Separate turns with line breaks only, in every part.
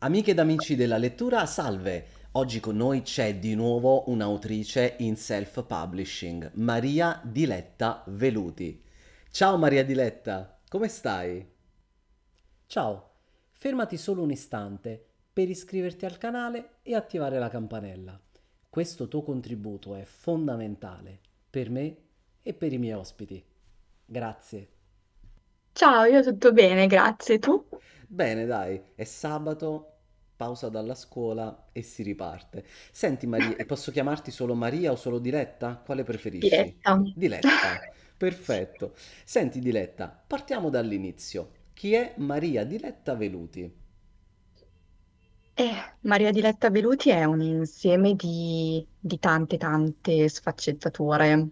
Amiche ed amici della lettura, salve! Oggi con noi c'è di nuovo un'autrice in self-publishing, Maria Diletta Veluti. Ciao Maria Diletta, come stai? Ciao, fermati solo un istante per iscriverti al canale e attivare la campanella. Questo tuo contributo è fondamentale per me e per i miei ospiti. Grazie.
Ciao, io tutto bene, grazie. Tu? Bene,
dai, è sabato, pausa dalla scuola e si riparte. Senti Maria, posso chiamarti solo Maria o solo Diletta? Quale preferisci? Diletta. Diletta. Perfetto. Senti Diletta, partiamo dall'inizio. Chi è Maria Diletta Veluti?
Eh, Maria Diletta Veluti è un insieme di, di tante, tante sfaccettature.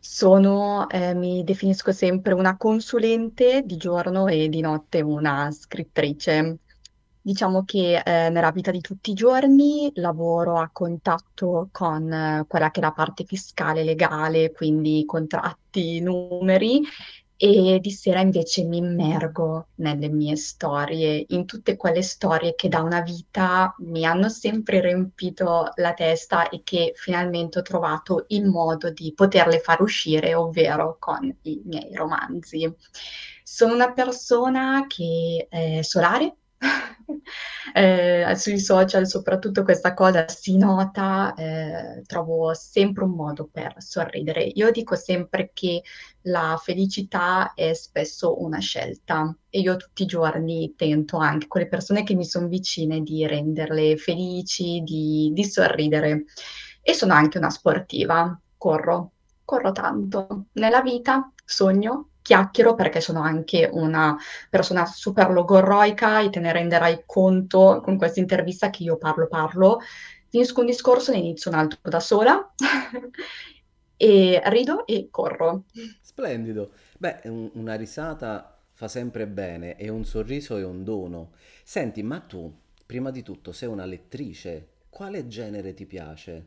Sono, eh, mi definisco sempre una consulente di giorno e di notte una scrittrice. Diciamo che eh, nella vita di tutti i giorni lavoro a contatto con eh, quella che è la parte fiscale legale, quindi contratti, numeri, e di sera invece mi immergo nelle mie storie, in tutte quelle storie che da una vita mi hanno sempre riempito la testa e che finalmente ho trovato il modo di poterle far uscire, ovvero con i miei romanzi. Sono una persona che è solare, eh, sui social soprattutto questa cosa si nota, eh, trovo sempre un modo per sorridere. Io dico sempre che la felicità è spesso una scelta e io tutti i giorni tento anche con le persone che mi sono vicine di renderle felici, di, di sorridere. E sono anche una sportiva, corro, corro tanto nella vita, sogno chiacchiero perché sono anche una persona super logorroica e te ne renderai conto con questa intervista che io parlo parlo, finisco un discorso, ne inizio un altro da sola e rido e corro.
Splendido. Beh, un, una risata fa sempre bene e un sorriso è un dono. Senti, ma tu, prima di tutto, sei una lettrice. Quale genere ti piace?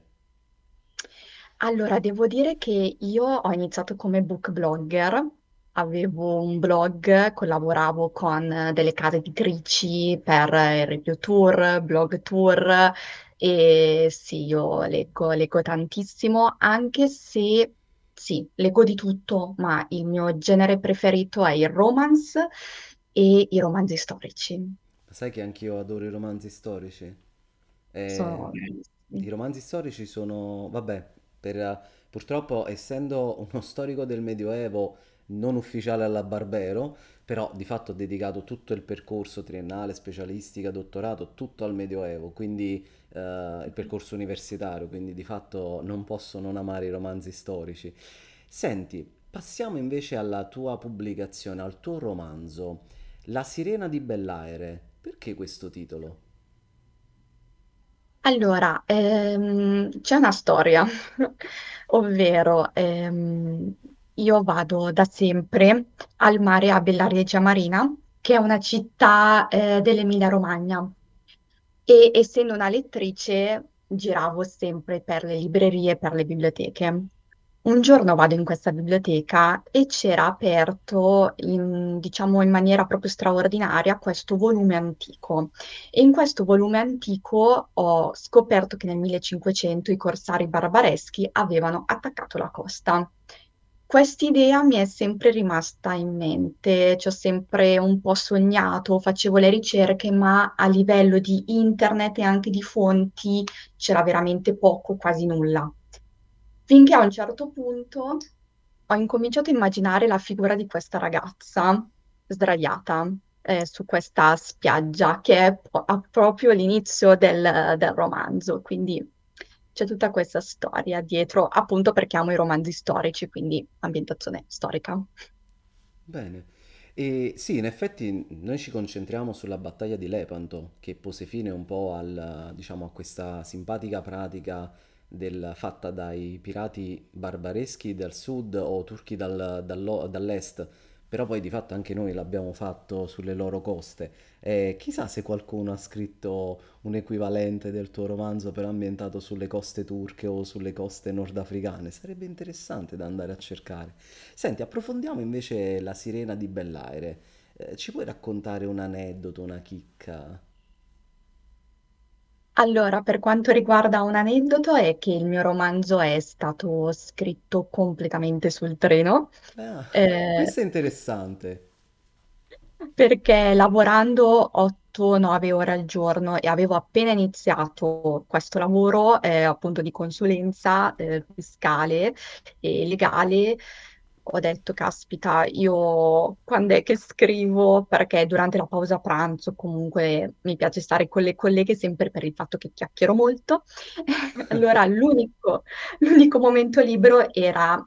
Allora, devo dire che io ho iniziato come book blogger avevo un blog, collaboravo con delle case editrici per il review tour, blog tour e sì, io leggo, leggo tantissimo, anche se sì, leggo di tutto, ma il mio genere preferito è il romance e i romanzi storici.
Sai che anch'io adoro i romanzi storici? E eh, sono... I romanzi storici sono, vabbè, per, purtroppo essendo uno storico del Medioevo non ufficiale alla Barbero, però di fatto ho dedicato tutto il percorso triennale, specialistica, dottorato, tutto al Medioevo, quindi eh, il percorso universitario, quindi di fatto non posso non amare i romanzi storici. Senti, passiamo invece alla tua pubblicazione, al tuo romanzo, La sirena di Bellaere. Perché questo titolo?
Allora, ehm, c'è una storia, ovvero ehm, io vado da sempre al mare a Bellareggia Marina, che è una città eh, dell'Emilia Romagna. E essendo una lettrice, giravo sempre per le librerie, per le biblioteche. Un giorno vado in questa biblioteca e c'era aperto, in, diciamo in maniera proprio straordinaria, questo volume antico. E in questo volume antico ho scoperto che nel 1500 i corsari barbareschi avevano attaccato la costa Quest'idea mi è sempre rimasta in mente, ci ho sempre un po' sognato, facevo le ricerche, ma a livello di internet e anche di fonti c'era veramente poco, quasi nulla. Finché a un certo punto ho incominciato a immaginare la figura di questa ragazza sdraiata eh, su questa spiaggia, che è po- proprio l'inizio del, del romanzo, quindi c'è tutta questa storia dietro, appunto perché amo i romanzi storici, quindi ambientazione storica.
Bene. E sì, in effetti noi ci concentriamo sulla battaglia di Lepanto, che pose fine un po' al, diciamo, a questa simpatica pratica del, fatta dai pirati barbareschi dal sud o turchi dal, dall'est però poi di fatto anche noi l'abbiamo fatto sulle loro coste. Eh, chissà se qualcuno ha scritto un equivalente del tuo romanzo però ambientato sulle coste turche o sulle coste nordafricane, sarebbe interessante da andare a cercare. Senti, approfondiamo invece la sirena di Bellaire. Eh, ci puoi raccontare un aneddoto, una chicca?
Allora, per quanto riguarda un aneddoto è che il mio romanzo è stato scritto completamente sul treno,
Ah, ehm questo è interessante.
perché lavorando 8, 9 ore al giorno e avevo appena iniziato questo lavoro, ehm, appunto di consulenza, ehm, fiscale e legale ho detto, caspita, io quando è che scrivo? Perché durante la pausa pranzo comunque mi piace stare con le colleghe sempre per il fatto che chiacchiero molto. allora l'unico, l'unico momento libero era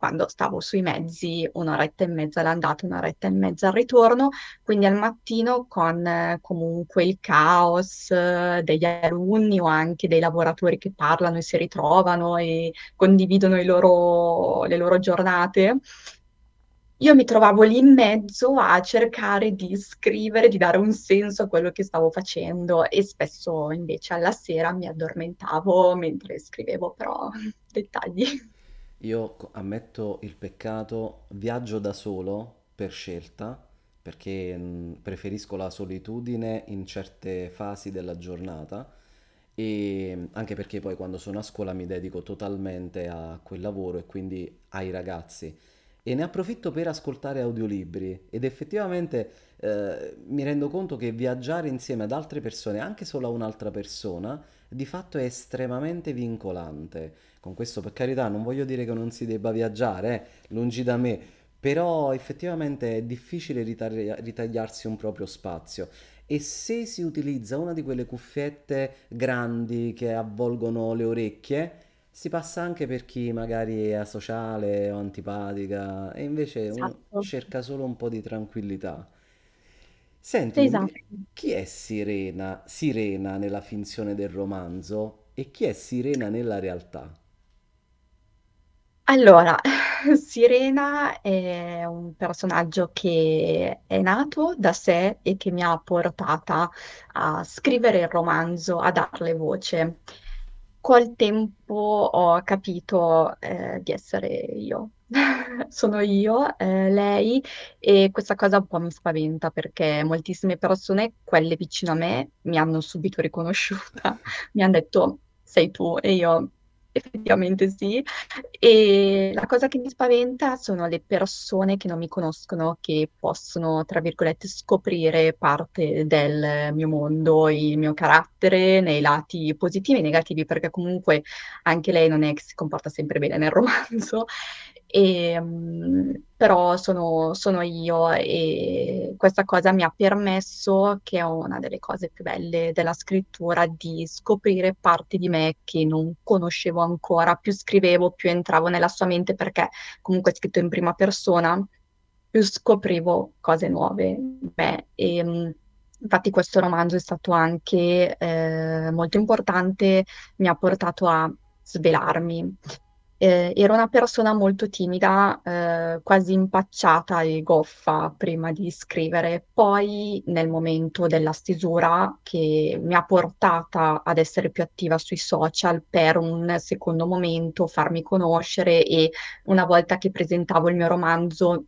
quando stavo sui mezzi un'oretta e mezza all'andata, un'oretta e mezza al ritorno, quindi al mattino con eh, comunque il caos eh, degli alunni o anche dei lavoratori che parlano e si ritrovano e condividono loro, le loro giornate. Io mi trovavo lì in mezzo a cercare di scrivere, di dare un senso a quello che stavo facendo e spesso invece alla sera mi addormentavo mentre scrivevo, però dettagli
io ammetto il peccato, viaggio da solo per scelta, perché mm, preferisco la solitudine in certe fasi della giornata e mm, anche perché poi quando sono a scuola mi dedico totalmente a quel lavoro e quindi ai ragazzi e ne approfitto per ascoltare audiolibri ed effettivamente eh, mi rendo conto che viaggiare insieme ad altre persone, anche solo a un'altra persona, di fatto è estremamente vincolante con questo per carità non voglio dire che non si debba viaggiare, eh, lungi da me, però effettivamente è difficile ritaglia- ritagliarsi un proprio spazio e se si utilizza una di quelle cuffiette grandi che avvolgono le orecchie, si passa anche per chi magari è asociale o antipatica e invece uno esatto. cerca solo un po' di tranquillità. Senti, Esatto. chi è Sirena, Sirena nella finzione del romanzo e chi è Sirena nella realtà?
Allora, Sirena è un personaggio che è nato da sé e che mi ha portata a scrivere il romanzo, a darle voce. Col tempo ho capito, ehm, di essere io. Sono io, ehm, lei e questa cosa un po' mi spaventa perché moltissime persone, quelle vicino a me, mi hanno subito riconosciuta. Mi hanno detto: "Sei tu" e io Effettivamente sì. E la cosa che mi spaventa sono le persone che non mi conoscono, che possono, tra virgolette, scoprire parte del mio mondo, il mio carattere, nei lati positivi e negativi, perché comunque anche lei non è che si comporta sempre bene nel romanzo. E, ehm, però sono, sono, io e questa cosa mi ha permesso, che è una delle cose più belle della scrittura, di scoprire parti di me che non conoscevo ancora, più scrivevo, più entravo nella sua mente perché comunque è scritto in prima persona, più scoprivo cose nuove. Beh, e, infatti questo romanzo è stato anche eh, molto importante, mi ha portato a svelarmi eh, era una persona molto timida, eh, quasi impacciata e goffa prima di scrivere. Poi, nel momento della stesura, che mi ha portata ad essere più attiva sui social per un secondo momento, farmi conoscere e una volta che presentavo il mio romanzo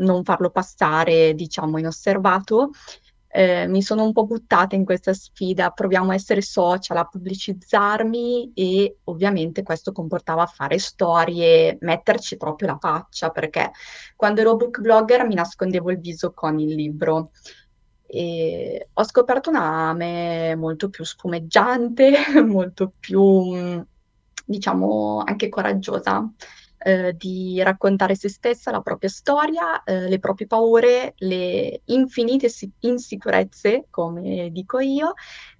non farlo passare, diciamo, inosservato eh, mi sono un po' buttata in questa sfida, proviamo a essere social, a pubblicizzarmi e ovviamente questo comportava fare storie, metterci proprio la faccia, perché quando ero book blogger mi nascondevo il viso con il libro. E ho scoperto una ame molto più spumeggiante, molto più, mm, diciamo, anche coraggiosa. Eh, di raccontare se stessa, la propria storia, eh, le proprie paure, le infinite si- insicurezze, come dico io,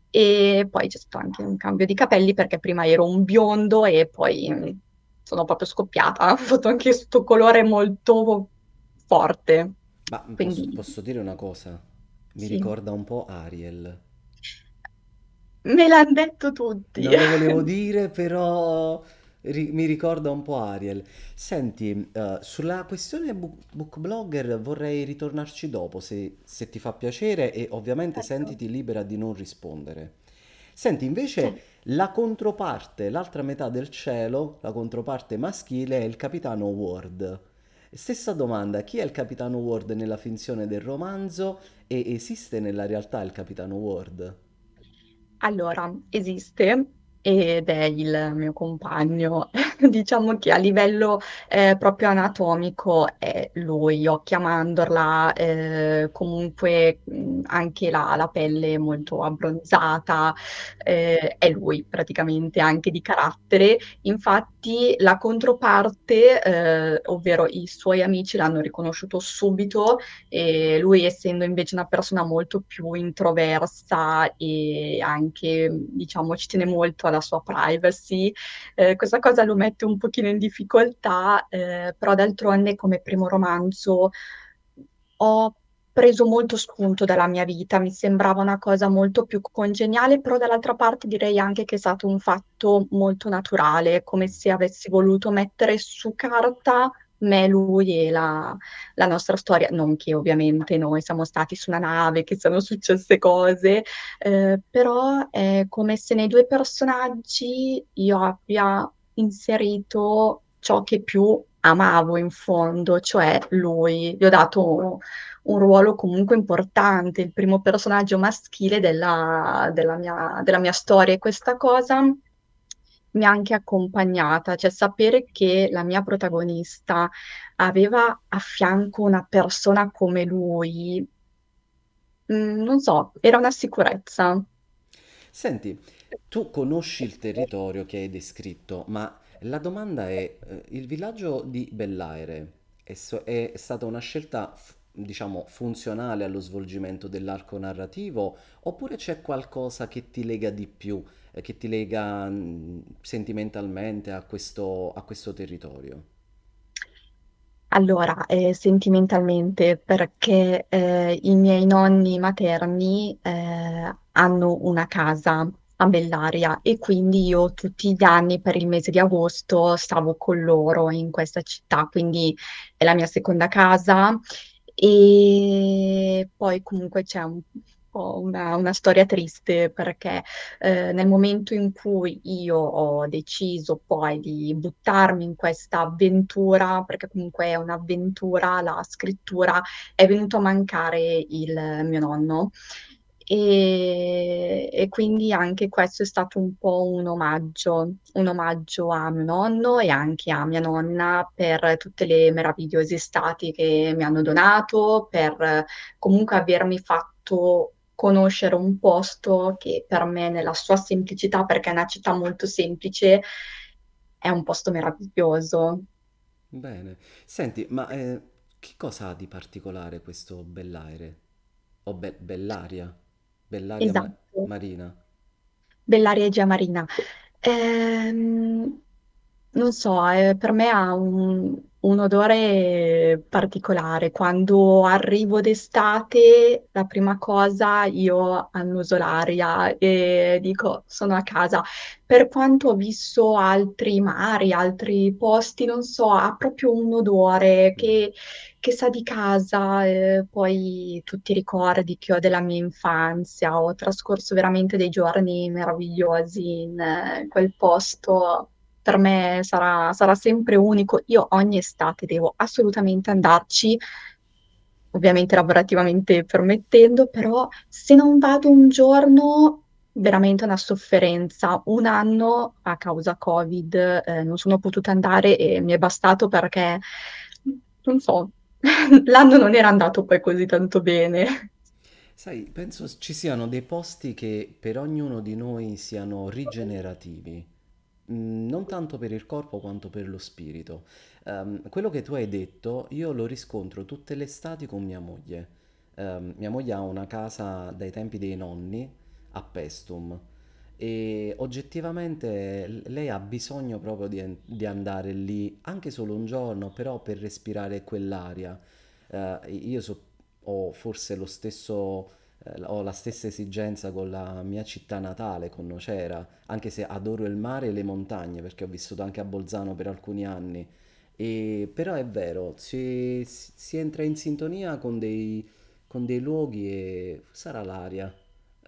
e poi c'è stato anche un cambio di capelli perché prima ero un biondo e poi mm, sono proprio scoppiata, ho fatto anche questo colore molto forte.
Ma mm, Quindi... posso, posso, dire una cosa? Mi sì. ricorda un po' Ariel.
Me l'hanno detto tutti. Non lo volevo
dire, però Ri- mi ricorda un po' Ariel. Senti, eh, sulla questione bu- book blogger vorrei ritornarci dopo se, se ti fa piacere e ovviamente Ecco. sentiti libera di non rispondere. Senti, invece Sì. la controparte, l'altra metà del cielo, la controparte maschile è il capitano Ward. Stessa domanda, chi è il capitano Ward nella finzione del romanzo e esiste nella realtà il capitano Ward?
Allora, esiste ed è il mio compagno diciamo che a livello eh, proprio anatomico è lui, occhi a mandorla, eh, comunque anche la, la, pelle molto abbronzata, eh, è lui praticamente anche di carattere. Infatti la controparte, eh, ovvero i suoi amici l'hanno riconosciuto subito e lui essendo invece una persona molto più introversa e anche diciamo ci tiene molto alla sua privacy, eh, questa cosa lo mette mette un pochino in difficoltà, eh, però d'altronde come primo romanzo ho preso molto spunto dalla mia vita, mi sembrava una cosa molto più congeniale, però dall'altra parte direi anche che è stato un fatto molto naturale, come se avessi voluto mettere su carta me, lui e la, la nostra storia, non che ovviamente noi siamo stati su una nave, che sono successe cose, eh, però è come se nei due personaggi io abbia inserito ciò che più amavo in fondo, cioè lui. Gli ho dato un ruolo comunque importante, il primo personaggio maschile della, della, mia, della mia storia e questa cosa mi ha anche accompagnata, cioè sapere che la mia protagonista aveva a fianco una persona come lui, mm, non so, era una sicurezza.
Senti, tu conosci il territorio che hai descritto, ma la domanda è, eh, il villaggio di Bellaere è, è stata una scelta, diciamo, funzionale allo svolgimento dell'arco narrativo, oppure c'è qualcosa che ti lega di più, eh, che ti lega mm, sentimentalmente a questo, a questo territorio?
Allora, ehm, sentimentalmente perché, ehm, i miei nonni materni, ehm, hanno una casa a Bellaria e quindi io tutti gli anni per il mese di agosto stavo con loro in questa città, quindi è la mia seconda casa. e poi comunque c'è un ho una, una, storia triste perché eh, nel momento in cui io ho deciso poi di buttarmi in questa avventura, perché comunque è un'avventura, la scrittura, è venuto a mancare il mio nonno. E, e, quindi anche questo è stato un po' un omaggio, un omaggio a mio nonno e anche a mia nonna per tutte le meravigliose estati che mi hanno donato, per comunque avermi fatto conoscere un posto che per me nella sua semplicità, perché è una città molto semplice, è un posto meraviglioso.
Bene, senti, ma eh, che cosa ha di particolare questo Bellaire? O be- Bellaria? Bellaria esatto. ma- Marina?
Bellaria già Marina. Ehm, non so, eh, per me ha un, un odore particolare. Quando arrivo d'estate, la prima cosa io annuso l'aria e dico sono a casa. Per quanto ho visto altri mari, altri posti, non so, ha proprio un odore che, che sa di casa, eh, poi tutti i ricordi che ho della mia infanzia, ho trascorso veramente dei giorni meravigliosi in eh, quel posto per me sarà, sarà sempre unico. Io ogni estate devo assolutamente andarci, ovviamente lavorativamente permettendo, però se non vado un giorno veramente una sofferenza. Un anno a causa Covid eh, non sono potuta andare e mi è bastato perché, non so, l'anno non era andato poi così tanto bene. Sai, penso ci
siano dei posti che per ognuno di noi siano rigenerativi. Mm, non tanto per il corpo quanto per lo spirito. Um, quello che tu hai detto io lo riscontro tutte le estati con mia moglie. Um, mia moglie ha una casa dai tempi dei nonni a Pestum e oggettivamente lei ha bisogno proprio di, di andare lì anche solo un giorno però per respirare quell'aria. Uh, io so, ho forse lo stesso eh, ho la stessa esigenza con la mia città natale, con Nocera, anche se adoro il mare e le montagne, perché ho vissuto anche a Bolzano per alcuni anni. E, però è vero, si, si entra in sintonia con dei, con dei luoghi e sarà l'aria,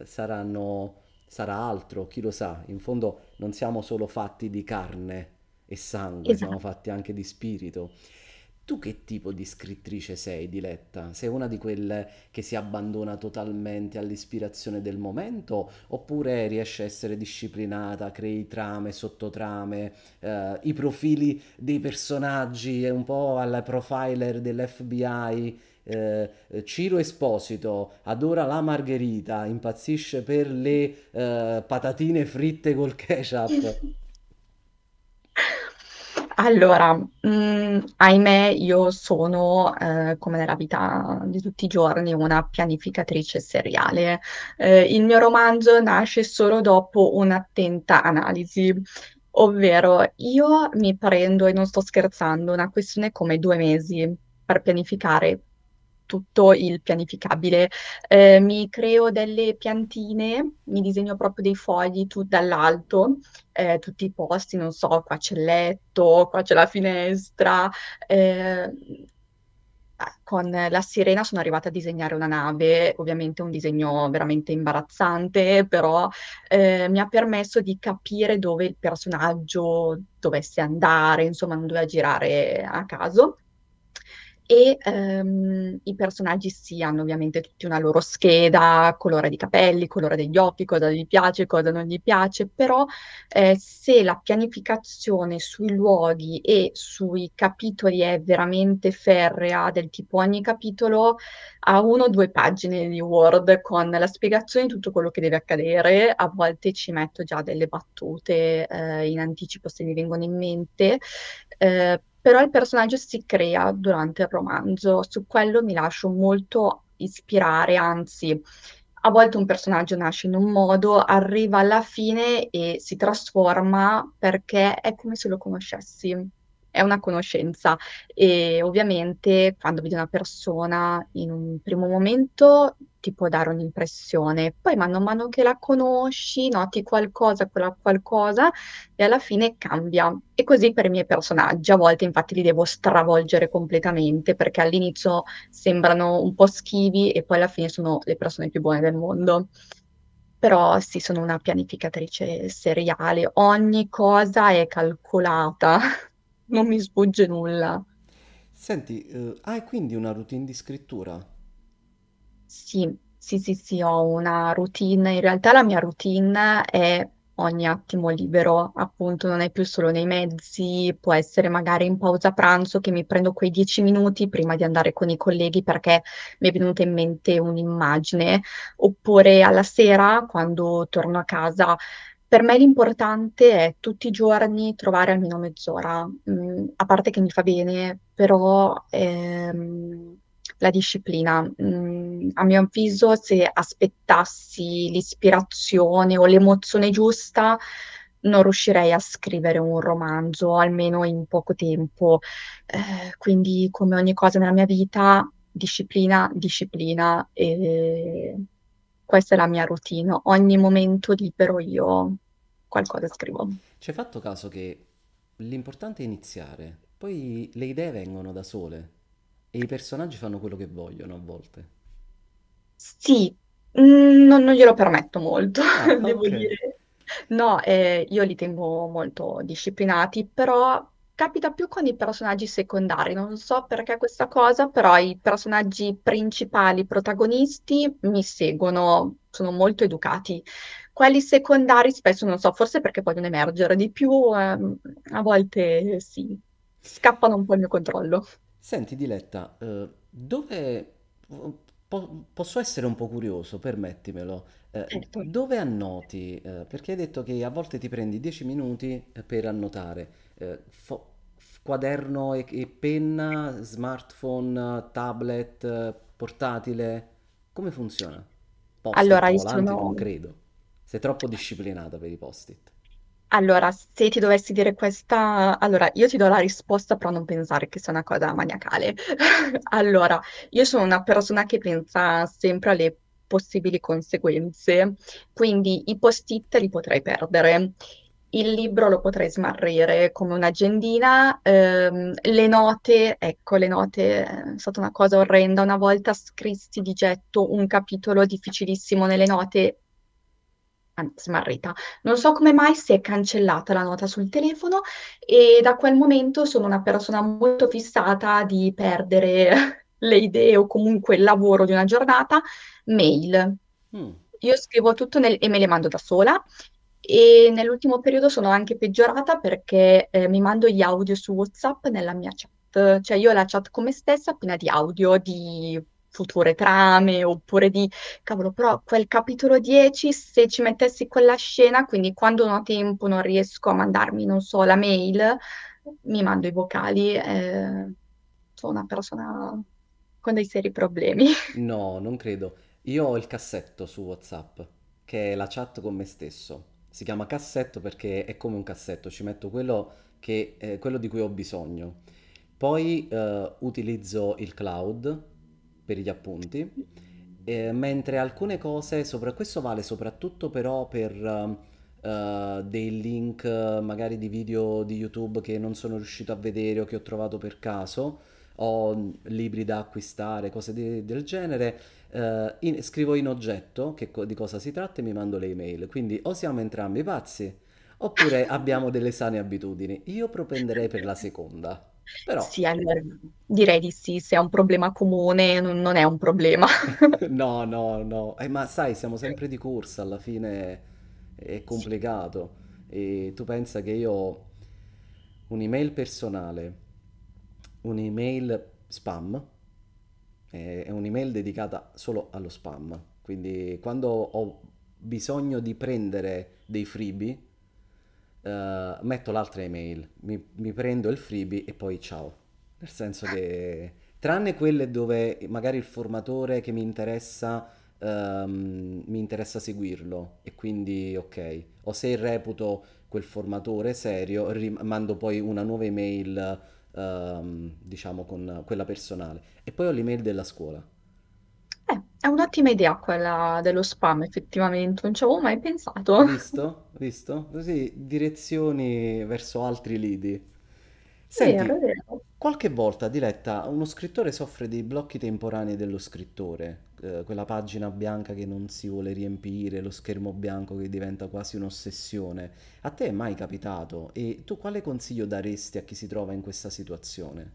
saranno, sarà altro, chi lo sa. In fondo non siamo solo fatti di carne e sangue, esatto. siamo fatti anche di spirito. Tu che tipo di scrittrice sei, Diletta? Sei una di quelle che si abbandona totalmente all'ispirazione del momento oppure riesci a essere disciplinata, crei trame, sottotrame, eh, i profili dei personaggi, è un po' al profiler dell'FBI? Eh, Ciro Esposito adora la margherita, impazzisce per le eh, patatine fritte col ketchup.
Allora, mhmm, ahimè io sono, ehm, come nella vita di tutti i giorni, una pianificatrice seriale. Ehm, il mio romanzo nasce solo dopo un'attenta analisi, ovvero io mi prendo, e non sto scherzando, una questione come due mesi per pianificare tutto il pianificabile. Eh, mi creo delle piantine, mi disegno proprio dei fogli tu, dall'alto, eh, tutti i posti, non so, qua c'è il letto, qua c'è la finestra. Eh, ah, con la sirena sono arrivata a disegnare una nave, ovviamente un disegno veramente imbarazzante, però eh, mi ha permesso di capire dove il personaggio dovesse andare, insomma non doveva girare a caso e ehm, i personaggi sì, hanno ovviamente tutti una loro scheda, colore di capelli, colore degli occhi, cosa gli piace, cosa non gli piace, però eh, se la pianificazione sui luoghi e sui capitoli è veramente ferrea, del tipo ogni capitolo ha uno o due pagine di Word con la spiegazione di tutto quello che deve accadere, a volte ci metto già delle battute eh, in anticipo se mi vengono in mente. Eh, però il personaggio si crea durante il romanzo, su quello mi lascio molto ispirare, anzi a volte un personaggio nasce in un modo, arriva alla fine e si trasforma perché è come se lo conoscessi è una conoscenza e ovviamente quando vedi una persona in un primo momento ti può dare un'impressione, poi man mano che la conosci, noti qualcosa, quella qualcosa e alla fine cambia. E così per i miei personaggi, a volte infatti li devo stravolgere completamente perché all'inizio sembrano un po' schivi e poi alla fine sono le persone più buone del mondo però sì, sono una pianificatrice seriale, ogni cosa è calcolata. non mi sfugge nulla.
Senti, eh, hai quindi una routine di scrittura?
Sì, sì, sì, sì, ho una routine. In realtà la mia routine è ogni attimo libero, appunto, non è più solo nei mezzi, può essere magari in pausa pranzo che mi prendo quei dieci minuti prima di andare con i colleghi perché mi è venuta in mente un'immagine, oppure alla sera quando torno a casa per me l'importante è tutti i giorni trovare almeno mezz'ora, mm, a parte che mi fa bene, però ehm, la disciplina. Mm, a mio avviso, se aspettassi l'ispirazione o l'emozione giusta, non riuscirei a scrivere un romanzo, almeno in poco tempo. Eh, quindi, come ogni cosa nella mia vita, disciplina, disciplina e questa è la mia routine. Ogni momento libero io qualcosa scrivo.
Ci hai fatto caso che l'importante è iniziare, poi le idee vengono da sole e i personaggi fanno quello che vogliono a volte.
Sì, mm, non, non glielo permetto molto, ah, devo okay. dire. No, eh, io li tengo molto disciplinati, però capita più con i personaggi secondari, non so perché questa cosa, però i personaggi principali, protagonisti, mi seguono, sono molto educati. Quelli secondari spesso non so, forse perché vogliono emergere di più, ehm, a volte sì, scappano un po' il mio controllo. Senti
Diletta, eh, dove... Po- posso essere un po' curioso, permettimelo. Eh, certo. Dove annoti? Eh, perché hai detto che a volte ti prendi 10 minuti eh, per annotare. Eh, fo- quaderno e-, e, penna, smartphone, tablet, portatile? Come funziona? Post-it allora, volanti, sono... non credo. Sei troppo disciplinata per i post-it.
Allora, se ti dovessi dire questa, allora io ti do la risposta, però non pensare che sia una cosa maniacale. Allora, io sono una persona che pensa sempre alle possibili conseguenze, quindi i post-it li potrei perdere il libro lo potrei smarrire come un'agendina, ehm, le note, ecco, le note è stata una cosa orrenda, una volta scrissi di getto un capitolo difficilissimo nelle note, smarrita, non so come mai si è cancellata la nota sul telefono e da quel momento sono una persona molto fissata di perdere le idee o comunque il lavoro di una giornata, mail. Mm io scrivo tutto nel, e me le mando da sola e nell'ultimo periodo sono anche peggiorata perché eh, mi mando gli audio su WhatsApp nella mia chat, cioè io ho la chat come stessa piena di audio di future trame oppure di cavolo, però quel capitolo 10 se ci mettessi quella scena, quindi quando non ho tempo non riesco a mandarmi, non so, la mail, mi mando i vocali. Eh, sono una persona con dei seri problemi.
No, non credo. Io ho il cassetto su WhatsApp, che è la chat con me stesso si chiama cassetto perché è come un cassetto, ci metto quello, che, eh, quello di cui ho bisogno. Poi eh, utilizzo il cloud per gli appunti, eh, mentre alcune cose, sopra, questo vale soprattutto però per eh, eh, dei link magari di video di YouTube che non sono riuscito a vedere o che ho trovato per caso, ho libri da acquistare, cose di, del genere, eh, in, scrivo in oggetto che, di cosa si tratta e mi mando le email. Quindi o siamo entrambi pazzi oppure abbiamo delle sane abitudini. Io propenderei per la seconda. Però...
Sì, allora, direi di sì, se è un problema comune non è un problema.
no, no, no, eh, ma sai, siamo sempre di corsa, alla fine è complicato. E tu pensa che io ho un'email personale un'email spam, è un'email dedicata solo allo spam, quindi quando ho bisogno di prendere dei freebie, eh, metto l'altra email, mi, mi prendo il freebie e poi ciao, nel senso che tranne quelle dove magari il formatore che mi interessa um, mi interessa seguirlo e quindi ok o se reputo quel formatore serio rim- mando poi una nuova email ehm, diciamo, con quella personale. E poi ho l'email della scuola.
Eh, è un'ottima idea quella dello spam, effettivamente, non ci avevo mai pensato. Visto?
Visto? Così direzioni verso altri lidi.
Senti, Vero, vero.
qualche volta, Diletta, uno scrittore soffre dei blocchi temporanei dello scrittore. Eh, quella pagina bianca che non si vuole riempire, lo schermo bianco che diventa quasi un'ossessione. A te è mai capitato? E tu quale consiglio daresti a chi si trova in questa situazione?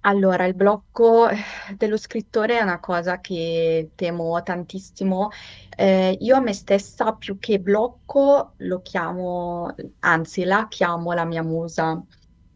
Allora, il blocco eh, dello scrittore è una cosa che temo tantissimo. Eh, io a me stessa più che blocco lo chiamo, anzi la chiamo la mia musa.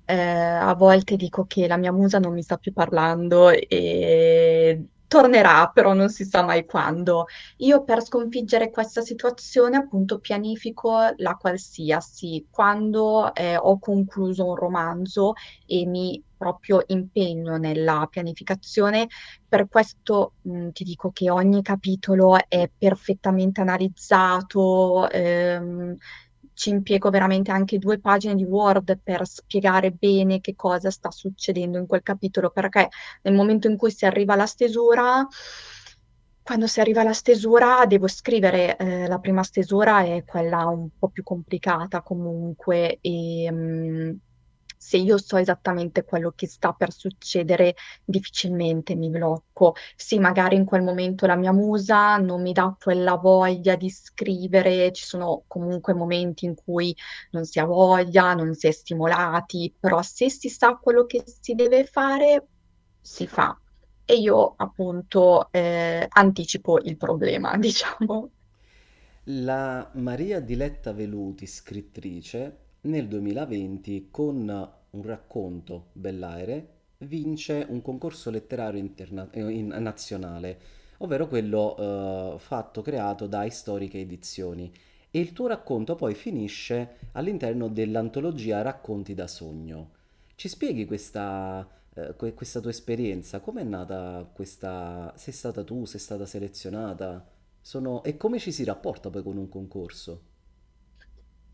Eh, a volte dico che la mia musa non mi sta più parlando e tornerà, però non si sa mai quando. Io per sconfiggere questa situazione appunto pianifico la qualsiasi, quando eh, ho concluso un romanzo e mi proprio impegno nella pianificazione, per questo mh, mm, ti dico che ogni capitolo è perfettamente analizzato. Ehm, ci impiego veramente anche due pagine di Word per spiegare bene che cosa sta succedendo in quel capitolo, perché nel momento in cui si arriva alla stesura, quando si arriva alla stesura devo scrivere, eh, la prima stesura è quella un po' più complicata comunque e, ehm, mh, se io so esattamente quello che sta per succedere, difficilmente mi blocco. Sì, magari in quel momento la mia musa non mi dà quella voglia di scrivere, ci sono comunque momenti in cui non si ha voglia, non si è stimolati, però se si sa quello che si deve fare, si fa. E io appunto eh, anticipo il problema, diciamo.
La Maria Diletta Veluti, scrittrice, nel 2020 con un racconto Bellaire vince un concorso letterario interna- eh, in- nazionale, ovvero quello eh, fatto creato da Istoriche Edizioni e il tuo racconto poi finisce all'interno dell'antologia Racconti da sogno. Ci spieghi questa, eh, que- questa tua esperienza? Come è nata questa... sei stata tu, sei stata selezionata? Sono... E come ci si rapporta poi con un concorso?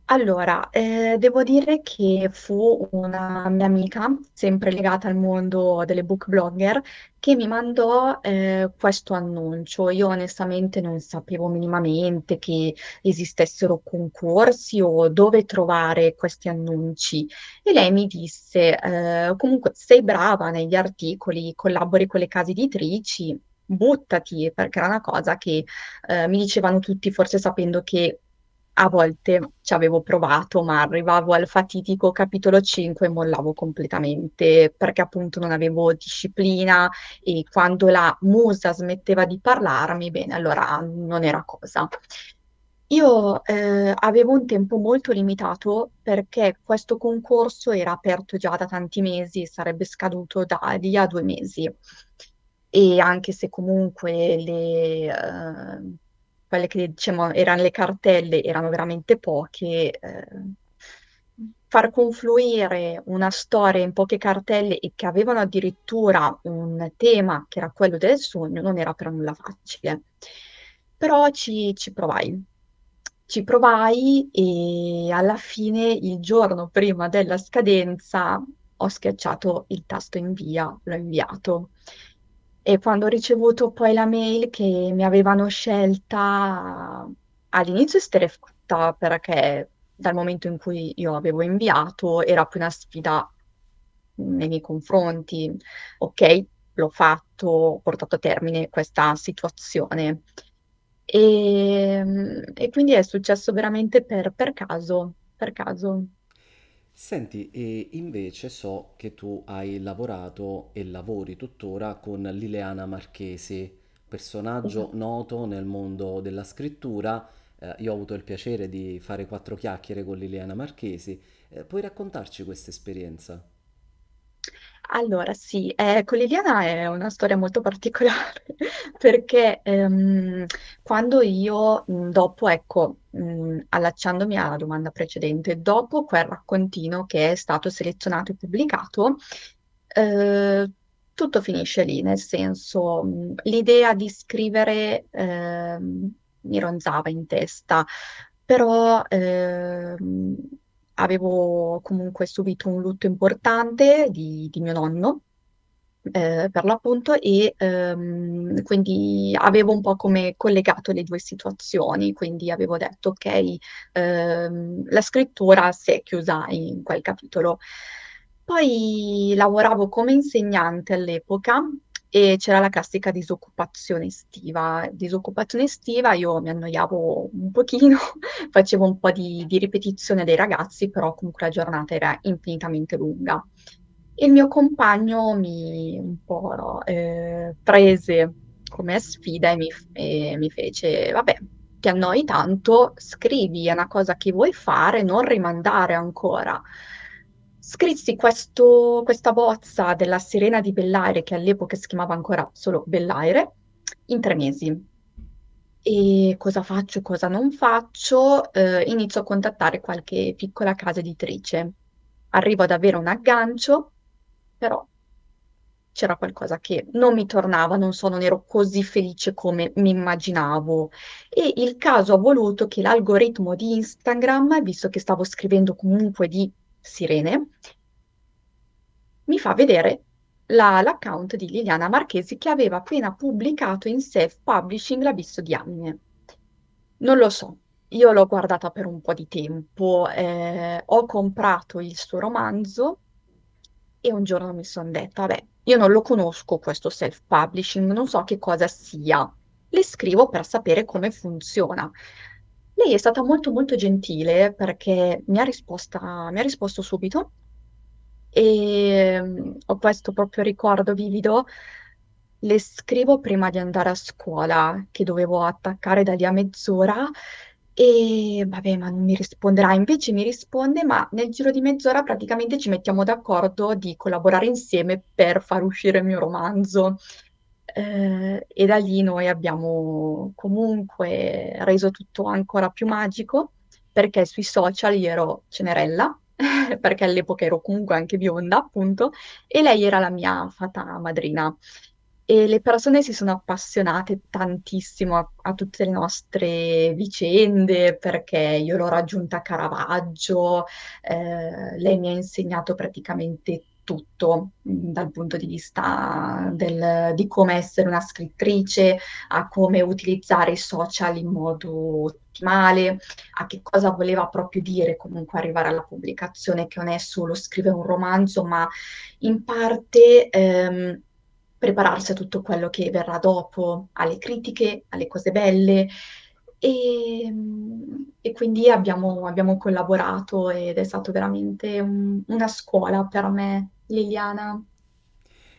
Allora, ehm, devo dire che fu una mia amica, sempre legata al mondo delle book blogger, che mi mandò, ehm, questo annuncio. Io onestamente non sapevo minimamente che esistessero concorsi o dove trovare questi annunci e lei mi disse: ehm, "Comunque sei brava negli articoli, collabori con le case editrici, buttati", perché era una cosa che, ehm, mi dicevano tutti, forse sapendo che a volte ci avevo provato, ma arrivavo al fatidico capitolo 5 e mollavo completamente perché appunto non avevo disciplina e quando la musa smetteva di parlarmi, bene, allora non era cosa. Io eh, avevo un tempo molto limitato perché questo concorso era aperto già da tanti mesi e sarebbe scaduto da lì a due mesi. E anche se comunque le, eh, quelle che diciamo erano le cartelle erano veramente poche, eh, far confluire una storia in poche cartelle e che avevano addirittura un tema che era quello del sogno non era per nulla facile. Però ci, ci provai, ci provai e alla fine il giorno prima della scadenza ho schiacciato il tasto invia, l'ho inviato e quando ho ricevuto poi la mail che mi avevano scelta, all'inizio esterrefatta perché dal momento in cui io avevo inviato era più una sfida nei miei confronti. Ok, l'ho fatto, ho portato a termine questa situazione. E, ehm, e quindi è successo veramente per, per caso, per caso.
Senti, e invece so che tu hai lavorato e lavori tuttora con Liliana Marchesi, personaggio esatto. noto nel mondo della scrittura. Eh, io ho avuto il piacere di fare quattro chiacchiere con Liliana Marchesi. Eh, puoi raccontarci questa esperienza?
Allora, sì, eh, con Liliana è una storia molto particolare perché ehm, quando io, mhmm, dopo, ecco, mh, mhmm, allacciandomi alla domanda precedente, dopo quel raccontino che è stato selezionato e pubblicato, eh, tutto finisce lì, nel senso, mh, mhmm, l'idea di scrivere ehm, mi ronzava in testa, però... Ehm, avevo comunque subito un lutto importante di, di mio nonno, eh, per l'appunto, e ehm, quindi avevo un po' come collegato le due situazioni, quindi avevo detto ok, ehm, la scrittura si è chiusa in quel capitolo. Poi lavoravo come insegnante all'epoca e c'era la classica disoccupazione estiva. Disoccupazione estiva, io mi annoiavo un pochino, facevo un po' di, di, ripetizione dei ragazzi, però comunque la giornata era infinitamente lunga. E il mio compagno mi un po' eh, prese come sfida e mi, e mi fece, vabbè, ti annoi tanto, scrivi, è una cosa che vuoi fare, non rimandare ancora scrissi questo, questa bozza della Sirena di Bellaire, che all'epoca si chiamava ancora solo Bellaire, in tre mesi. E cosa faccio, cosa non faccio? Eh, inizio a contattare qualche piccola casa editrice. Arrivo ad avere un aggancio, però c'era qualcosa che non mi tornava, non so, non ero così felice come mi immaginavo. E il caso ha voluto che l'algoritmo di Instagram, visto che stavo scrivendo comunque di Sirene, mi fa vedere la, l'account di Liliana Marchesi che aveva appena pubblicato in self-publishing l'abisso di Anime. Non lo so, io l'ho guardata per un po' di tempo, eh, ho comprato il suo romanzo e un giorno mi sono detta, vabbè, io non lo conosco questo self-publishing, non so che cosa sia, le scrivo per sapere come funziona. Lei è stata molto molto gentile perché mi ha risposta mi ha risposto subito e, ehm, ho questo proprio ricordo vivido. Le scrivo prima di andare a scuola, che dovevo attaccare da lì a mezz'ora e: "Vabbè, ma non mi risponderà". Invece mi risponde, ma nel giro di mezz'ora praticamente ci mettiamo d'accordo di collaborare insieme per far uscire il mio romanzo eh, e da lì noi abbiamo comunque reso tutto ancora più magico perché sui social io ero Cenerella, perché all'epoca ero comunque anche bionda, appunto, e lei era la mia fata madrina. E le persone si sono appassionate tantissimo a, a tutte le nostre vicende perché io l'ho raggiunta a Caravaggio, eh, lei mi ha insegnato praticamente tutto tutto mm, dal punto di vista del, di come essere una scrittrice, a come utilizzare i social in modo ottimale, a che cosa voleva proprio dire comunque arrivare alla pubblicazione che non è solo scrivere un romanzo, ma in parte ehm, prepararsi a tutto quello che verrà dopo, alle critiche, alle cose belle, e, ehm, e quindi abbiamo, abbiamo, collaborato ed è stato veramente un, una scuola per me, Liliana.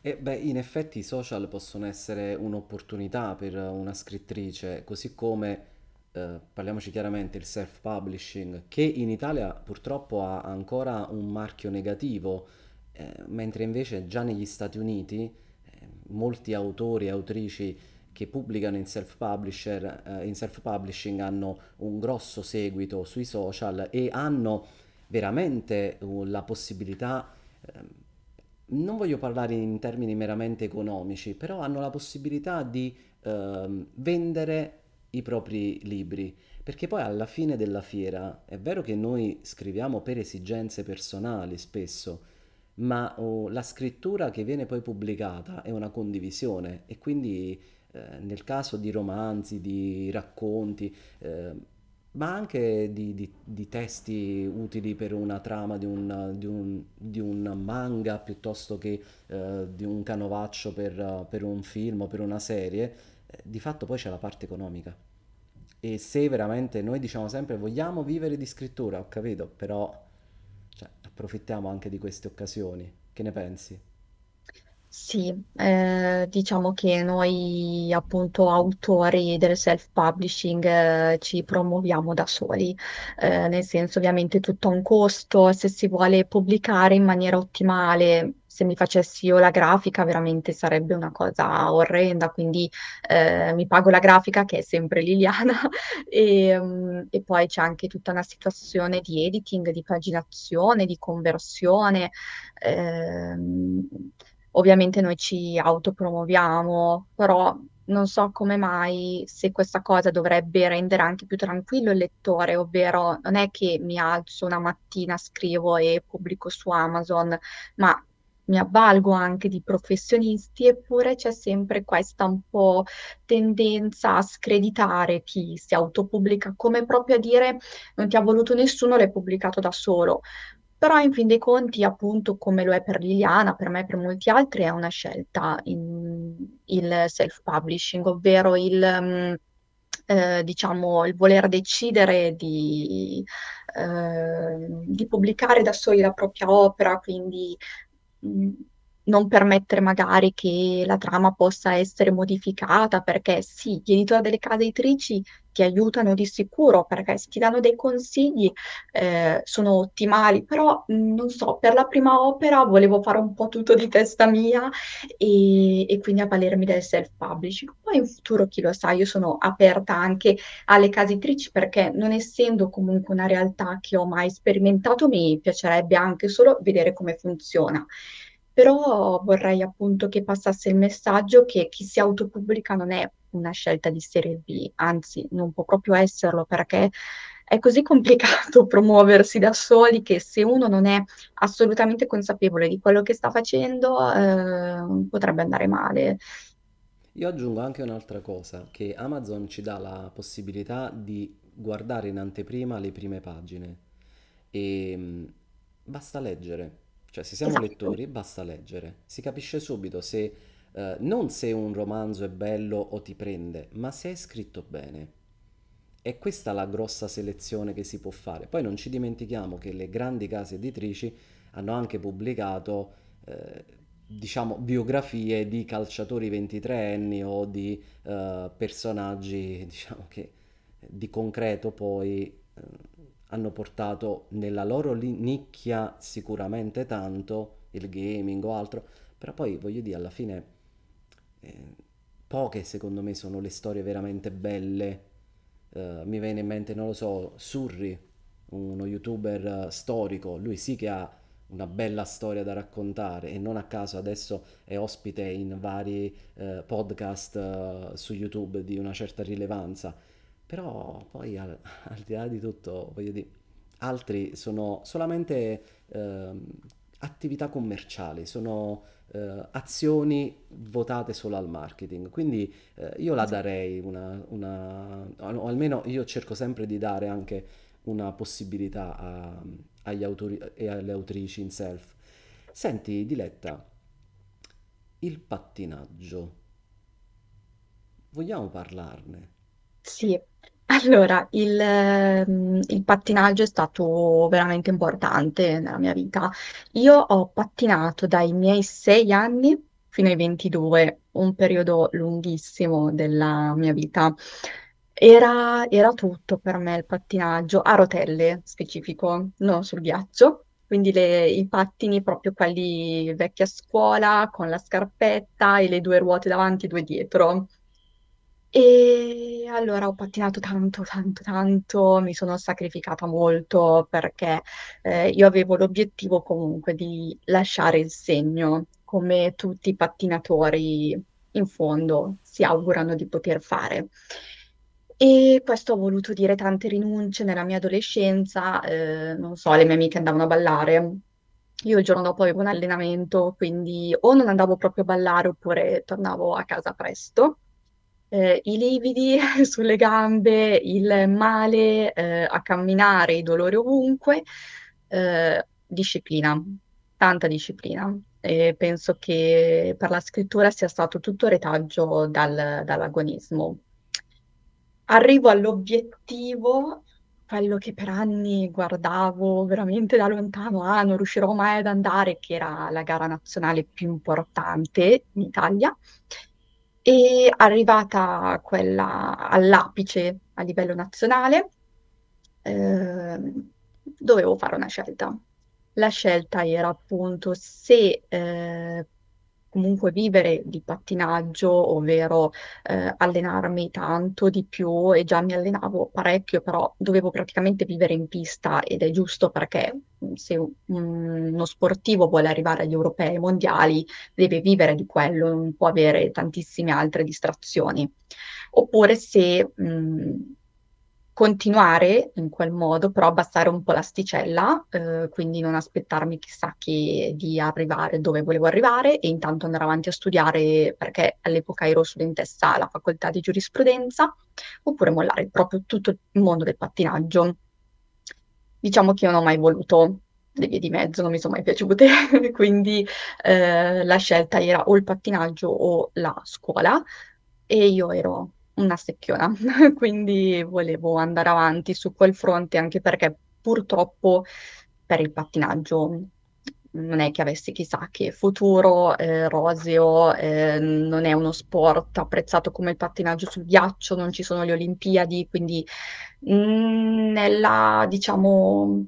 E beh, in effetti i social possono essere un'opportunità per una scrittrice, così come, eh, parliamoci chiaramente, il self-publishing, che in Italia purtroppo ha ancora un marchio negativo, eh, mentre invece già negli Stati Uniti eh, molti autori e autrici che pubblicano in self-publisher, eh, in self-publishing hanno un grosso seguito sui social e hanno veramente uh, la possibilità, eh, non voglio parlare in termini meramente economici, però hanno la possibilità di eh, vendere i propri libri, perché poi alla fine della fiera è vero che noi scriviamo per esigenze personali spesso, ma oh, la scrittura che viene poi pubblicata è una condivisione e quindi eh, nel caso di romanzi, di racconti, eh, ma anche di, di, di, testi utili per una trama di un, di un, un manga piuttosto che eh, di un canovaccio per, per un film o per una serie, eh, di fatto poi c'è la parte economica. E se veramente noi diciamo sempre vogliamo vivere di scrittura, ho capito, però cioè, approfittiamo anche di queste occasioni. Che ne pensi?
Sì, eh, diciamo che noi appunto autori del self-publishing eh, ci promuoviamo da soli, eh, nel senso ovviamente tutto ha un costo, se si vuole pubblicare in maniera ottimale, se mi facessi io la grafica veramente sarebbe una cosa orrenda, quindi eh, mi pago la grafica che è sempre Liliana e, um, e poi c'è anche tutta una situazione di editing, di paginazione, di conversione. Ehm, ovviamente noi ci autopromuoviamo, però non so come mai se questa cosa dovrebbe rendere anche più tranquillo il lettore, ovvero non è che mi alzo una mattina, scrivo e pubblico su Amazon, ma mi avvalgo anche di professionisti, eppure c'è sempre questa un po' tendenza a screditare chi si autopubblica, come proprio a dire non ti ha voluto nessuno, l'hai pubblicato da solo però in fin dei conti, appunto, come lo è per Liliana, per me e per molti altri, è una scelta il self-publishing, ovvero il... Um, eh, diciamo, il voler decidere di, eh, di, pubblicare da soli la propria opera, quindi mm, non permettere magari che la trama possa essere modificata, perché sì, gli editori delle case editrici ti aiutano di sicuro perché se ti danno dei consigli eh, sono ottimali, però mm, non so, per la prima opera volevo fare un po' tutto di testa mia e, e quindi avvalermi del self-publishing. Poi in futuro, chi lo sa, io sono aperta anche alle case casitrici perché non essendo comunque una realtà che ho mai sperimentato, mi piacerebbe anche solo vedere come funziona però vorrei appunto che passasse il messaggio che chi si autopubblica non è una scelta di serie B, anzi non può proprio esserlo perché è così complicato promuoversi da soli che se uno non è assolutamente consapevole di quello che sta facendo eh, potrebbe andare male.
Io aggiungo anche un'altra cosa, che Amazon ci dà la possibilità di guardare in anteprima le prime pagine e ehm, basta leggere, cioè se siamo esatto. lettori basta leggere, si capisce subito se eh, non se un romanzo è bello o ti prende, ma se è scritto bene. E questa è la grossa selezione che si può fare. Poi non ci dimentichiamo che le grandi case editrici hanno anche pubblicato, eh, diciamo, biografie di calciatori 23enni o di eh, personaggi, diciamo, che di concreto poi eh, hanno portato nella loro nicchia sicuramente tanto il gaming o altro, però poi voglio dire alla fine Ehm, poche secondo me sono le storie veramente belle. Uh, mi viene in mente, non lo so, Surri, uno youtuber uh, storico, lui sì che ha una bella storia da raccontare e non a caso adesso è ospite in vari uh, podcast su YouTube di una certa rilevanza. Però poi al, al, di là di tutto, voglio dire, altri sono solamente ehm, attività commerciali, sono eh, azioni votate solo al marketing. Quindi eh, io la darei una, una, o almeno io cerco sempre di dare anche una possibilità a, agli autori eh, e alle autrici in self. Senti, Diletta, il pattinaggio, vogliamo parlarne?
Sì, allora, il ehm, il pattinaggio è stato veramente importante nella mia vita. Io ho pattinato dai miei 6 anni fino ai 22, un periodo lunghissimo della mia vita. Era era tutto per me il pattinaggio, a rotelle specifico, non sul ghiaccio, quindi le i pattini proprio quelli vecchia scuola, con la scarpetta e le due ruote davanti e due dietro. E allora ho pattinato tanto, tanto, tanto, mi sono sacrificata molto perché eh, io avevo l'obiettivo comunque di lasciare il segno, come tutti i pattinatori in fondo si augurano di poter fare. E questo ha voluto dire tante rinunce nella mia adolescenza, eh, non so, le mie amiche andavano a ballare, io il giorno dopo avevo un allenamento, quindi o non andavo proprio a ballare oppure tornavo a casa presto eh, i lividi sulle gambe, il male eh, a camminare, i dolori ovunque, eh, disciplina, tanta disciplina. E penso che per la scrittura sia stato tutto retaggio dal, dall'agonismo. Arrivo all'obiettivo, quello che per anni guardavo veramente da lontano, ah, non riuscirò mai ad andare, che era la gara nazionale più importante in Italia e arrivata quella all'apice a livello nazionale, eh, dovevo fare una scelta. La scelta era appunto se eh, comunque vivere di pattinaggio, ovvero eh, allenarmi tanto di più e già mi allenavo parecchio, però dovevo praticamente vivere in pista ed è giusto perché mm, se mm, uno sportivo vuole arrivare agli europei e mondiali deve vivere di quello, non può avere tantissime altre distrazioni. Oppure se mh, mm, continuare in quel modo, però abbassare un po' l'asticella, eh, quindi non aspettarmi chissà che di arrivare dove volevo arrivare e intanto andare avanti a studiare perché all'epoca ero studentessa alla facoltà di giurisprudenza, oppure mollare proprio tutto il mondo del pattinaggio. Diciamo che io non ho mai voluto le vie di mezzo, non mi sono mai piaciute, quindi eh, la scelta era o il pattinaggio o la scuola e io ero una secchiona, quindi volevo andare avanti su quel fronte anche perché purtroppo per il pattinaggio non è che avessi chissà che futuro eh, roseo, eh, non è uno sport apprezzato come il pattinaggio sul ghiaccio, non ci sono le Olimpiadi, quindi mm, nella, diciamo,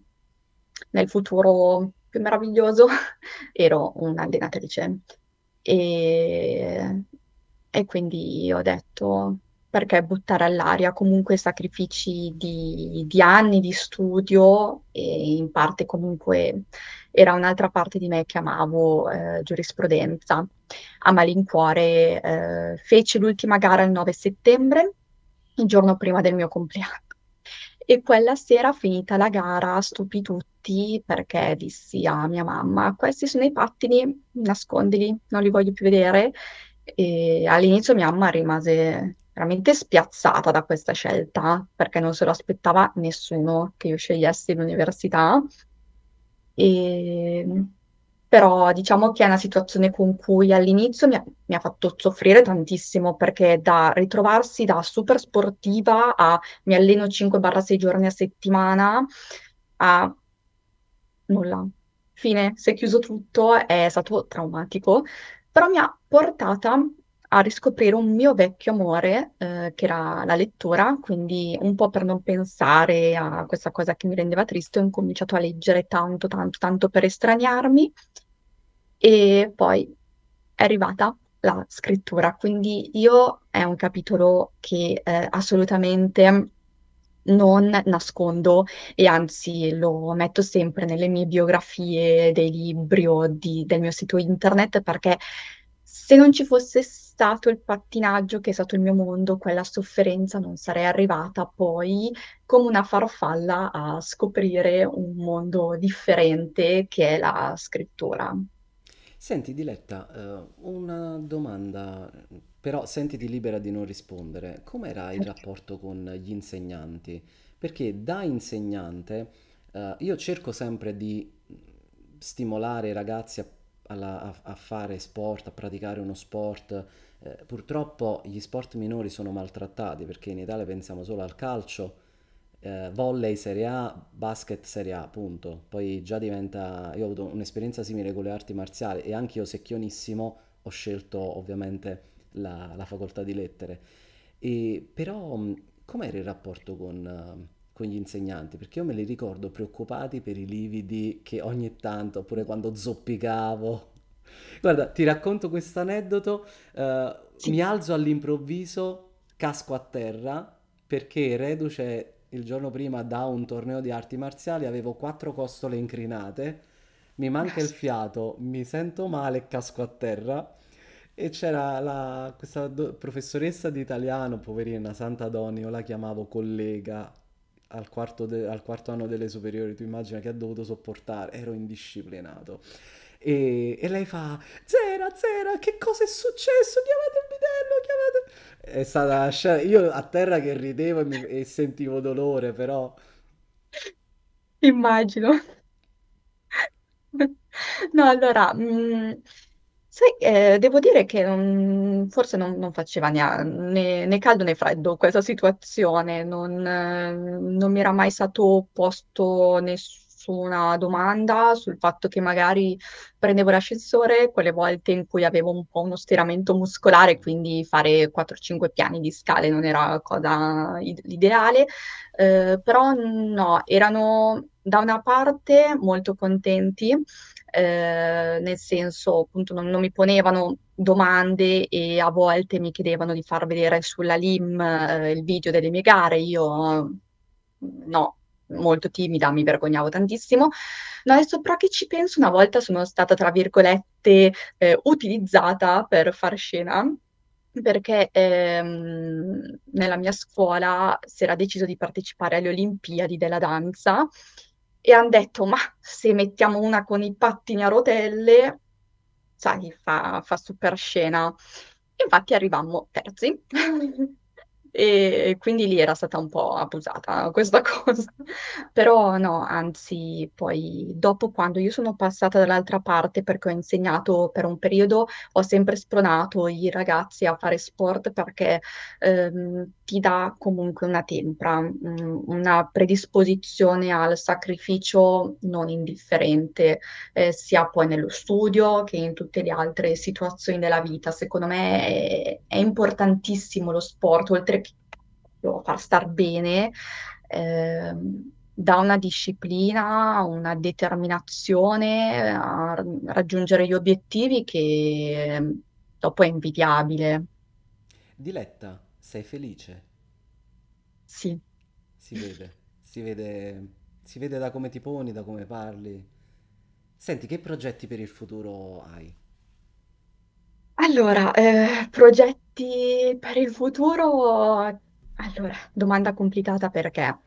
nel futuro più meraviglioso ero un'allenatrice e, e quindi ho detto perché buttare all'aria comunque sacrifici di, di anni di studio e in parte comunque era un'altra parte di me che amavo, eh, giurisprudenza. A malincuore eh, feci l'ultima gara il 9 settembre, il giorno prima del mio compleanno. E quella sera, finita la gara, stupì tutti perché dissi a mia mamma: Questi sono i pattini, nascondili, non li voglio più vedere. E all'inizio mia mamma rimase veramente spiazzata da questa scelta perché non se lo aspettava nessuno che io scegliessi l'università. E... Ehm, però diciamo che è una situazione con cui all'inizio mi ha, mi ha fatto soffrire tantissimo perché da ritrovarsi da super sportiva a mi alleno 5-6 giorni a settimana a nulla, fine, si è chiuso tutto, è stato traumatico, però mi ha portata a riscoprire un mio vecchio amore, eh, che era la lettura, quindi un po' per non pensare a questa cosa che mi rendeva triste, ho incominciato a leggere tanto, tanto, tanto per estraniarmi e poi è arrivata la scrittura, quindi io è un capitolo che eh, assolutamente non nascondo e anzi lo metto sempre nelle mie biografie dei libri o di, del mio sito internet perché se non ci fosse stato il pattinaggio che è stato il mio mondo, quella sofferenza non sarei arrivata poi come una farfalla a scoprire un mondo differente che è la scrittura.
Senti Diletta, eh, una domanda, però sentiti libera di non rispondere. Com'era il rapporto con gli insegnanti? Perché da insegnante eh, io cerco sempre di stimolare i ragazzi a, alla, a, a fare sport, a praticare uno sport, eh, purtroppo gli sport minori sono maltrattati perché in Italia pensiamo solo al calcio, eh, volley Serie A, basket Serie A, punto. Poi già diventa... Io ho avuto un'esperienza simile con le arti marziali e anche io secchionissimo ho scelto ovviamente la, la facoltà di lettere. E, però com'era il rapporto con, eh, con, gli insegnanti? Perché io me li ricordo preoccupati per i lividi che ogni tanto, oppure quando zoppicavo, Guarda, ti racconto questo aneddoto. eh, Sì. mi alzo all'improvviso, casco a terra, perché reduce il giorno prima da un torneo di arti marziali, avevo quattro costole incrinate, mi manca il fiato, mi sento male, casco a terra. E c'era la- questa do- professoressa di italiano, poverina, Santa Doni, io la chiamavo collega al quarto, de- al quarto anno delle superiori, tu immagina che ha dovuto sopportare, ero indisciplinato. E, e lei fa, Zera, Zera, che cosa è successo? Chiamate il bidello, chiamate... È stata una scena, io a terra che ridevo e, mi... e sentivo dolore, però...
Immagino. No, allora, mh, mm, sai, eh, devo dire che non- forse non, non faceva nea- né, né caldo né freddo questa situazione, non, eh, non mi era mai stato posto nessuno su una domanda sul fatto che magari prendevo l'ascensore quelle volte in cui avevo un po' uno stiramento muscolare, quindi fare 4-5 piani di scale non era cosa ideale, eh, però no, erano da una parte molto contenti, eh, nel senso appunto non, non mi ponevano domande e a volte mi chiedevano di far vedere sulla LIM eh, il video delle mie gare, io no, molto timida, mi vergognavo tantissimo. No, adesso però che ci penso, una volta sono stata, tra virgolette, eh, utilizzata per far scena perché ehm, nella mia scuola si era deciso di partecipare alle Olimpiadi della danza e hanno detto ma se mettiamo una con i pattini a rotelle, sai, fa, fa super scena. Infatti arrivammo terzi e quindi lì era stata un po' abusata questa cosa. Però no, anzi, poi dopo quando io sono passata dall'altra parte perché ho insegnato per un periodo, ho sempre spronato i ragazzi a fare sport perché ehm, ti dà comunque una tempra, mm, una predisposizione al sacrificio non indifferente, eh, sia poi nello studio che in tutte le altre situazioni della vita. Secondo me è, è importantissimo lo sport, oltre che lo far star bene eh, dà una disciplina, una determinazione a raggiungere gli obiettivi che ehm, dopo è invidiabile.
Diletta, sei felice? Sì. Si vede, si vede, si vede da come ti poni, da come parli. Senti, che progetti per il futuro hai?
Allora, eh, progetti per il futuro allora, domanda complicata perché,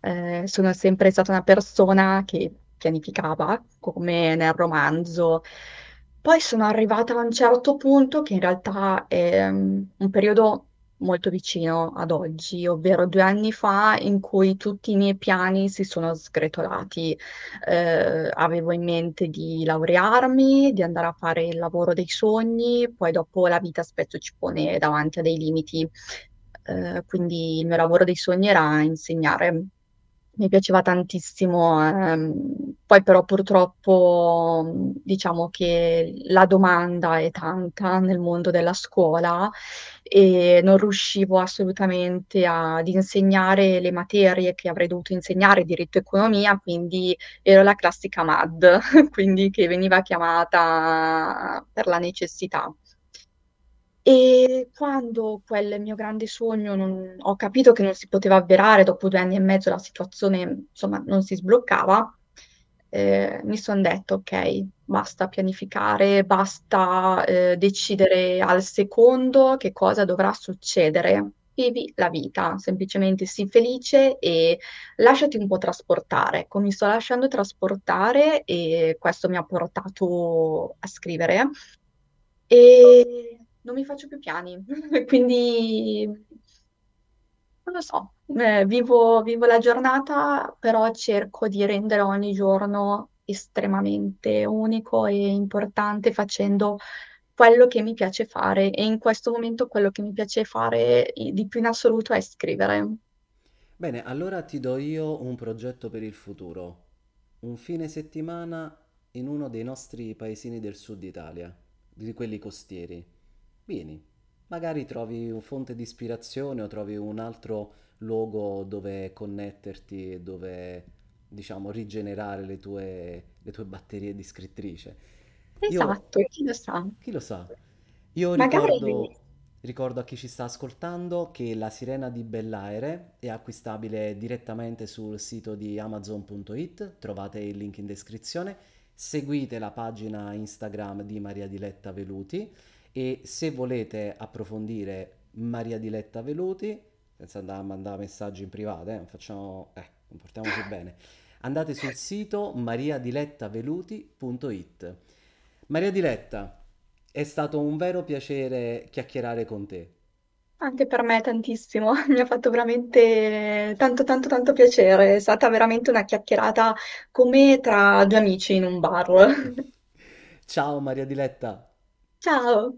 ehm, sono sempre stata una persona che pianificava, come nel romanzo. Poi sono arrivata a un certo punto che in realtà è, mm, un periodo molto vicino ad oggi, ovvero due anni fa in cui tutti i miei piani si sono sgretolati. Ehm, avevo in mente di laurearmi, di andare a fare il lavoro dei sogni, poi dopo la vita spesso ci pone davanti a dei limiti. Eh, quindi il mio lavoro dei sogni era insegnare. Mi piaceva tantissimo, ehm, poi però purtroppo diciamo che la domanda è tanta nel mondo della scuola e non riuscivo assolutamente ad insegnare le materie che avrei dovuto insegnare, diritto e economia, quindi ero la classica MAD, quindi che veniva chiamata per la necessità. E quando quel mio grande sogno non, ho capito che non si poteva avverare, dopo due anni e mezzo la situazione insomma non si sbloccava, eh, mi sono detto ok, basta pianificare, basta eh, decidere al secondo che cosa dovrà succedere. Vivi la vita, semplicemente sii felice e lasciati un po' trasportare. Ecco, mi sto lasciando trasportare e questo mi ha portato a scrivere. E non mi faccio più piani, quindi non lo so, eh, vivo, vivo la giornata, però cerco di rendere ogni giorno estremamente unico e importante facendo quello che mi piace fare e in questo momento quello che mi piace fare di più in assoluto è scrivere.
Bene, allora ti do io un progetto per il futuro. Un fine settimana in uno dei nostri paesini del sud Italia, di quelli costieri vieni, magari trovi un fonte di ispirazione o trovi un altro luogo dove connetterti e dove diciamo rigenerare le tue, le tue batterie di scrittrice.
Esatto, Io, chi lo sa.
Chi lo sa. Io magari... ricordo, ricordo a chi ci sta ascoltando che la Sirena di Bellaere è acquistabile direttamente sul sito di amazon.it, trovate il link in descrizione, seguite la pagina Instagram di Maria Diletta Veluti e se volete approfondire Maria Diletta Veluti, senza andare a mandare messaggi in privato, eh, facciamo, eh, comportiamoci bene, andate sul sito mariadilettaveluti.it. Maria Diletta, è stato un vero piacere chiacchierare con te.
Anche per me tantissimo, mi ha fatto veramente tanto tanto tanto piacere, è stata veramente una chiacchierata come tra due amici in un bar.
Ciao Maria Diletta. Ciao!